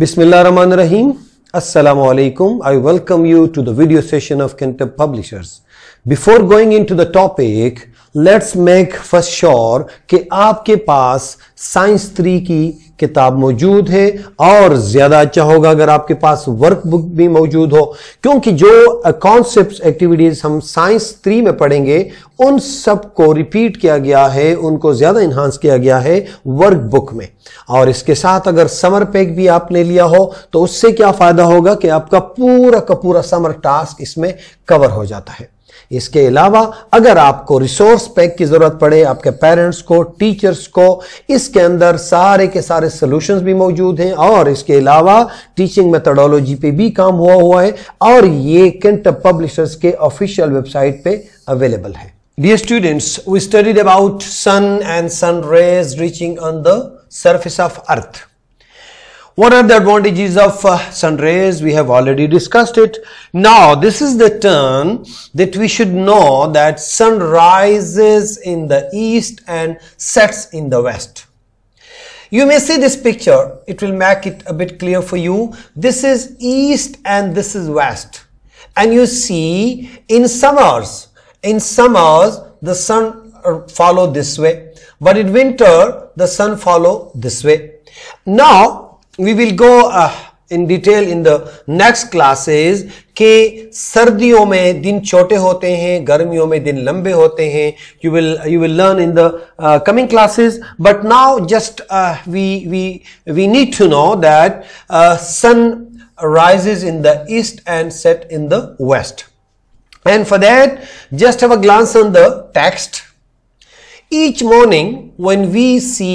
Bismillah Rahman Rahim. Assalamu alaikum. I welcome you to the video session of Kentab Publishers. Before going into the topic, let's make first sure कि आपके पास science three की किताब मौजूद है और ज्यादा अच्छा होगा अगर आपके पास वर्क बुक भी मौजूद हो क्योंकि जो कॉन्सेप्ट एक्टिविटीज हम साइंस थ्री में पढ़ेंगे उन सब को रिपीट किया गया है उनको ज्यादा इन्हांस किया गया है वर्क बुक में और इसके साथ अगर समर पैक भी आपने लिया हो तो उससे क्या फायदा होगा कि आपका पूरा का पूरा समर टास्क इसमें कवर हो जाता है इसके अलावा अगर आपको रिसोर्स पैक की ज़रूरत पड़े आपके पेरेंट्स को टीचर्स को इसके अंदर सारे के सारे सोल्यूशन भी मौजूद हैं और इसके अलावा टीचिंग मेथडोलॉजी पे भी काम हुआ हुआ है और ये किंट पब्लिशर्स के ऑफिशियल वेबसाइट पे अवेलेबल है dear students we studied about sun and sun rays reaching on the surface of earth What are the advantages of uh, sun rays? We have already discussed it. Now, this is the turn that we should know that sun rises in the east and sets in the west. You may see this picture. It will make it a bit clear for you. This is east and this is west. And you see in summers, in summers, the sun uh, follow this way. But in winter, the sun follow this way. Now, we will go uh, in detail in the next classes कि सर्दियों में दिन छोटे होते हैं गर्मियों में दिन लंबे होते हैं you will you will learn in the coming classes but now just we we we need to know that sun rises in the east and set in the west and for that just have a glance on the text each morning when we see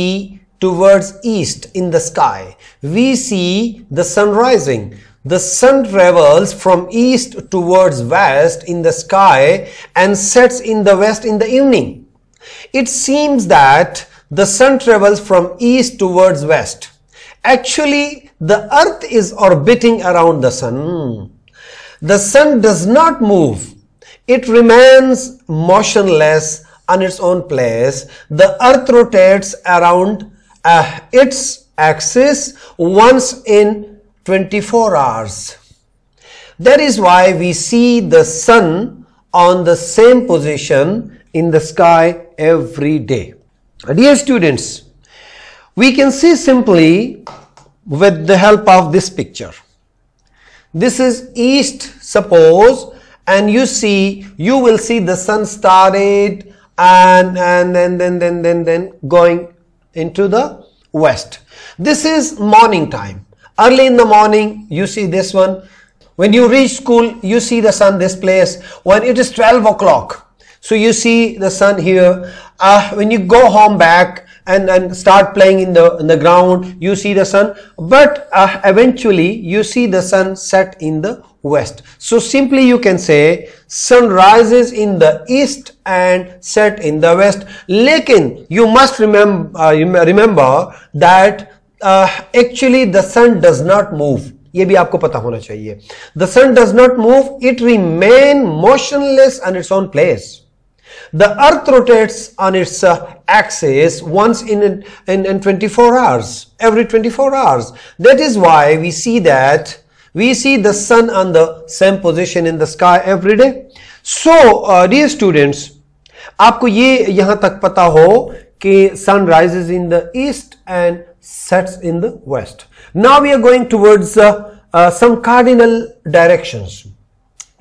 towards east in the sky, we see the sun rising. The sun travels from east towards west in the sky and sets in the west in the evening. It seems that the sun travels from east towards west. Actually, the earth is orbiting around the sun. The sun does not move. It remains motionless on its own place. The earth rotates around uh, its axis once in 24 hours. That is why we see the sun on the same position in the sky every day. Dear students, we can see simply with the help of this picture. This is east suppose and you see you will see the sun started and and then then then then then going into the west. This is morning time. Early in the morning, you see this one. When you reach school, you see the sun this place. When it is 12 o'clock, so you see the sun here. Uh, when you go home back, and, and start playing in the, in the ground. You see the sun, but uh, eventually you see the sun set in the west. So simply you can say sun rises in the east and set in the west. Lekin you must remember, uh, remember that uh, actually the sun does not move. ये भी आपको पता होना चाहिए the sun does not move it remain motionless and it's on place the earth rotates on its uh, axis once in, in, in 24 hours, every 24 hours. That is why we see that we see the sun on the same position in the sky every day. So, uh, dear students, आपको ये यहां तक पता हो कि sun rises in the east and sets in the west. Now we are going towards uh, uh, some cardinal directions.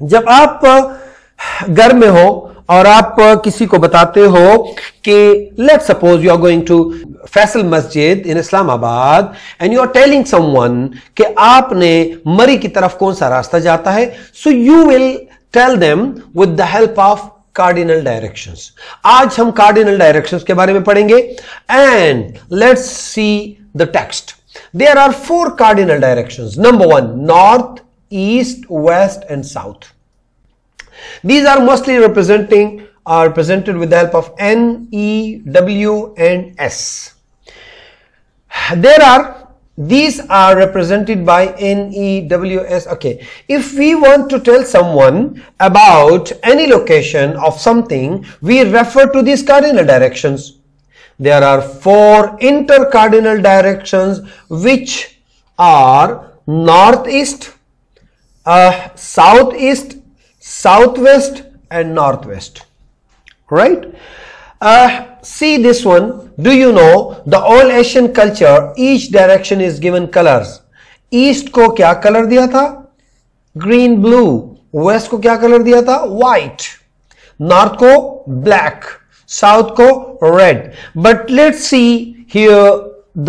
जब आप uh, घर में हो और आप किसी को बताते हो कि let suppose you are going to Faisal Masjid in Islamabad and you are telling someone कि आपने मरी की तरफ कौन सा रास्ता जाता है so you will tell them with the help of cardinal directions आज हम कार्डिनल डायरेक्शंस के बारे में पढ़ेंगे and let's see the text there are four cardinal directions number one north east west and south These are mostly representing are represented with the help of N, E, W and S. There are these are represented by N, E, W, S. Okay. If we want to tell someone about any location of something, we refer to these cardinal directions. There are four intercardinal directions which are northeast, uh, southeast, southwest and northwest right uh, see this one do you know the old asian culture each direction is given colors east ko kya color diya tha green blue west ko kya color diya tha white north ko black south ko red but let's see here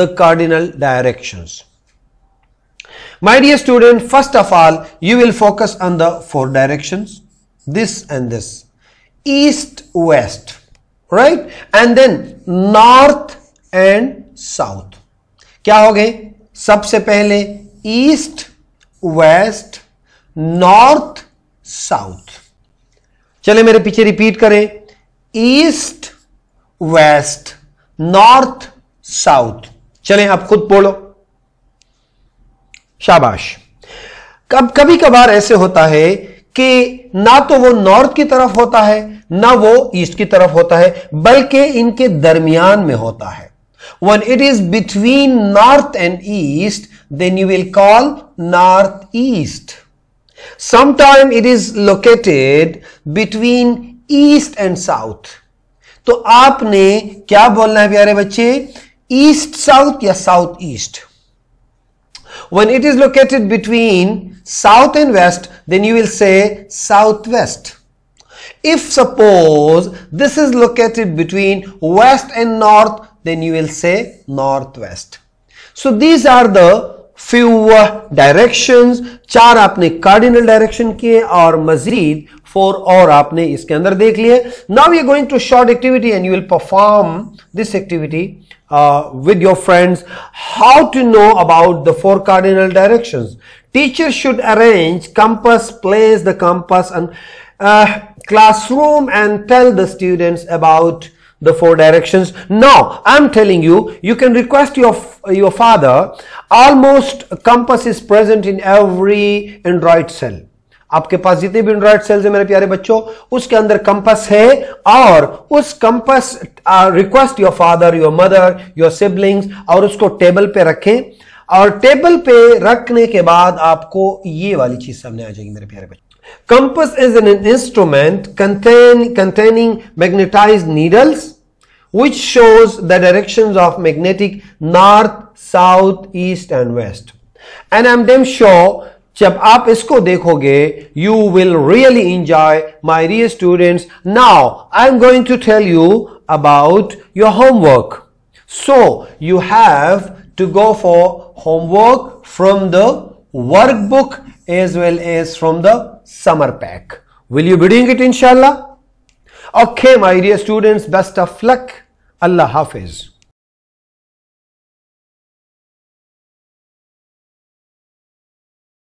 the cardinal directions My dear student, first of all, you will focus on the four directions, this and this, east, west, right? And then north and south. क्या हो गए सबसे पहले east west north south चले मेरे पीछे repeat करें east west north south चलें आप खुद बोलो शाबाश कब कभी कभार ऐसे होता है कि ना तो वो नॉर्थ की तरफ होता है ना वो ईस्ट की तरफ होता है बल्कि इनके दरमियान में होता है when it is between north and east then you will call north east sometime it is located between east and south तो आपने क्या बोलना है प्यारे बच्चे ईस्ट साउथ या south east when it is located between south and west, then you will say southwest. If suppose this is located between west and north, then you will say northwest. So these are the few directions. चार आपने cardinal direction किए और मजीद four और आपने इसके अंदर देख लिए we are going to short activity and you will perform this activity. Uh, with your friends how to know about the four cardinal directions. Teachers should arrange compass, place the compass and uh, classroom and tell the students about the four directions. Now, I'm telling you, you can request your, your father, almost compass is present in every Android cell. आपके पास जितने भी Android sales है मेरे प्यारे बच्चों उसके अंदर compass है और उस compass request your father your mother your siblings और उसको टेबल पे रखें और टेबल पे रखने के बाद आपको ये वाली चीज सामने आ जाएगी मेरे प्यारे बच्चों compass is an instrument contain containing magnetize needles which shows the directions of magnetic north south east and west and i'm damn sure जब आप इसको देखोगे you will really enjoy my dear students now I am going to tell you about your homework so you have to go for homework from the workbook as well as from the summer pack. Will you be doing it inshallah? Okay, my dear students, best of luck. Allah Hafiz.